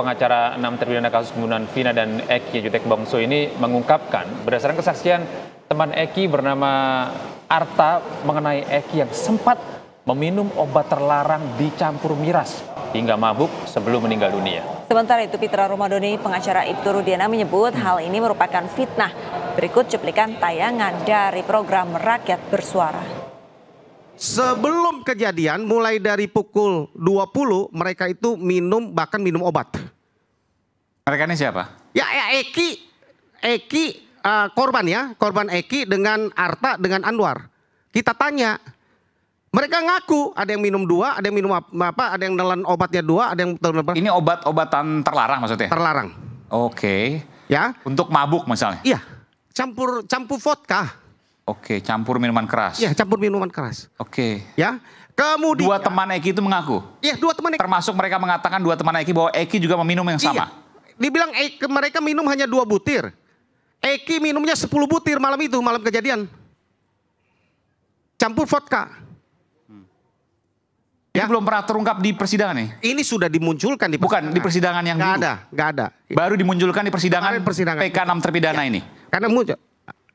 pengacara enam terpidana kasus pembunuhan Vina dan Eki Jutek Bongso ini mengungkapkan berdasarkan kesaksian teman Eki bernama Arta mengenai Eki yang sempat meminum obat terlarang dicampur miras hingga mabuk sebelum meninggal dunia. Sementara itu Pitra Romadoni pengacara Ibtu Rudiana menyebut hmm. hal ini merupakan fitnah. Berikut cuplikan tayangan dari program Rakyat Bersuara. Sebelum kejadian mulai dari pukul 20 mereka itu minum bahkan minum obat. Mereka ini siapa? Ya, ya Eki, Eki uh, korban ya, korban Eki dengan Arta dengan Anwar. Kita tanya, mereka ngaku ada yang minum dua, ada yang minum apa, ada yang nelan obatnya dua, ada yang Ini obat-obatan terlarang maksudnya? Terlarang. Oke. Okay. Ya. Untuk mabuk misalnya? Iya, campur campur vodka. Oke, campur minuman keras. Ya, campur minuman keras. Oke. Ya. Kemudian dua teman Eki itu mengaku. Iya, dua teman Eki. Termasuk mereka mengatakan dua teman Eki bahwa Eki juga meminum yang sama. Iya. Dibilang Eki, mereka minum hanya dua butir. Eki minumnya sepuluh butir malam itu, malam kejadian. Campur vodka. Hmm. Ini ya. belum pernah terungkap di persidangan nih. Ini sudah dimunculkan di persidangan. Bukan di persidangan yang gak dulu. ada, gak ada. Baru dimunculkan di persidangan, persidangan. PK 6 terpidana ya. ini. Karena muncul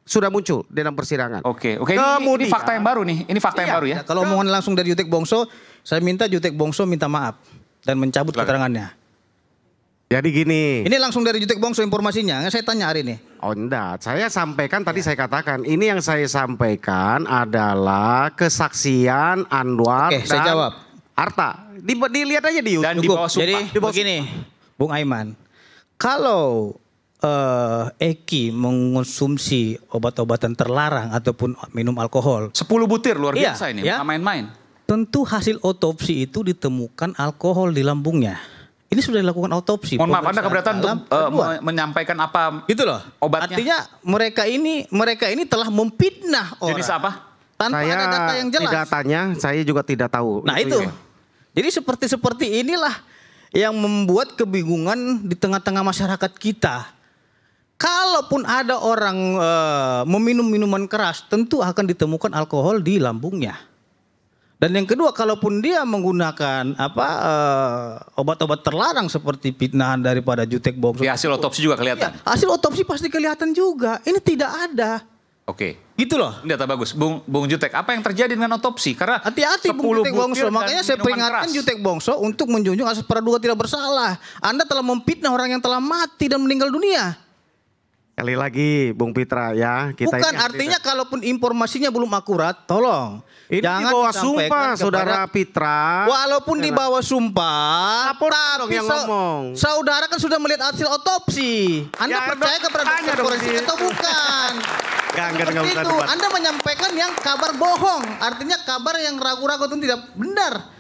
sudah muncul dalam persidangan. Oke, oke. Kemudian, ini, fakta yang baru nih. Ini fakta iya, yang baru ya. Nah, kalau mohon langsung dari Jutek Bongso, saya minta Jutek Bongso minta maaf dan mencabut keterangannya. Jadi gini. Ini langsung dari Jutek Bongso informasinya. Saya tanya hari ini. Oh enggak, saya sampaikan tadi ya. saya katakan. Ini yang saya sampaikan adalah kesaksian Anwar Oke, dan saya jawab. Arta. Di, dilihat aja di YouTube. Dan di bawah Jadi di bawah begini, Bung Aiman. Kalau uh, Eki mengonsumsi obat-obatan terlarang ataupun minum alkohol. Sepuluh butir luar iya, biasa ini, ya. main-main. Tentu hasil otopsi itu ditemukan alkohol di lambungnya. Ini sudah dilakukan otopsi. Mohon maaf, Anda keberatan untuk uh, menyampaikan apa? itu loh. Obatnya. Artinya mereka ini mereka ini telah memfitnah orang. Jadi apa? Tanpa saya ada data yang jelas. Tidak tanya, saya juga tidak tahu. Nah itu. itu. Jadi seperti seperti inilah yang membuat kebingungan di tengah-tengah masyarakat kita kalaupun ada orang e, meminum minuman keras, tentu akan ditemukan alkohol di lambungnya. Dan yang kedua, kalaupun dia menggunakan apa eh, obat-obat terlarang seperti fitnahan daripada jutek bom, ya, hasil otopsi juga kelihatan. Ya, hasil otopsi pasti kelihatan juga. Ini tidak ada. Oke. Okay. Gitu loh. Ini data bagus. Bung, Bung Jutek, apa yang terjadi dengan otopsi? Karena hati-hati Bung Jutek Bongso. Makanya saya peringatkan keras. Jutek Bongso untuk menjunjung asas praduga tidak bersalah. Anda telah memfitnah orang yang telah mati dan meninggal dunia. Kali lagi Bung Pitra ya. Kita Bukan artinya tidak. kalaupun informasinya belum akurat, tolong. Ini jangan dibawa sumpah Saudara Pitra. Walaupun saudara. dibawa sumpah, Lapor tapi yang ngomong. Saudara kan sudah melihat hasil otopsi. Anda ya, percaya kepada dokter forensik atau bukan? Gak, gak, gak, Anda menyampaikan yang kabar bohong, artinya kabar yang ragu-ragu itu tidak benar.